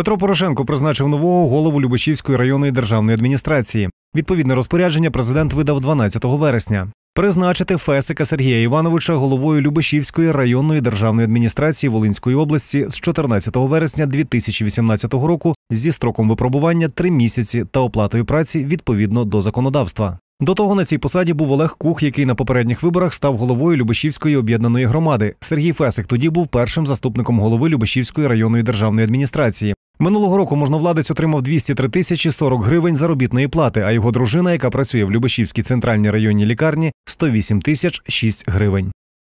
Петро Порошенко призначив нового голову Любашівської районної державної адміністрації. Відповідне розпорядження президент видав 12 вересня. Призначити Фесика Сергія Івановича головою Любешівської районної державної адміністрації Волинської області з 14 вересня 2018 року зі строком випробування три місяці та оплатою праці відповідно до законодавства. До того на цій посаді був Олег Кух, який на попередніх виборах став головою Любешівської об'єднаної громади. Сергій Фесик тоді був першим заступником голови Любешівської районної державної адміністрації. Минулого року можновладець отримав 203 тисячі 40 гривень заробітної плати, а його дружина, яка працює в Любешівській центральній районній лікарні, 108 тисяч 6 гривень.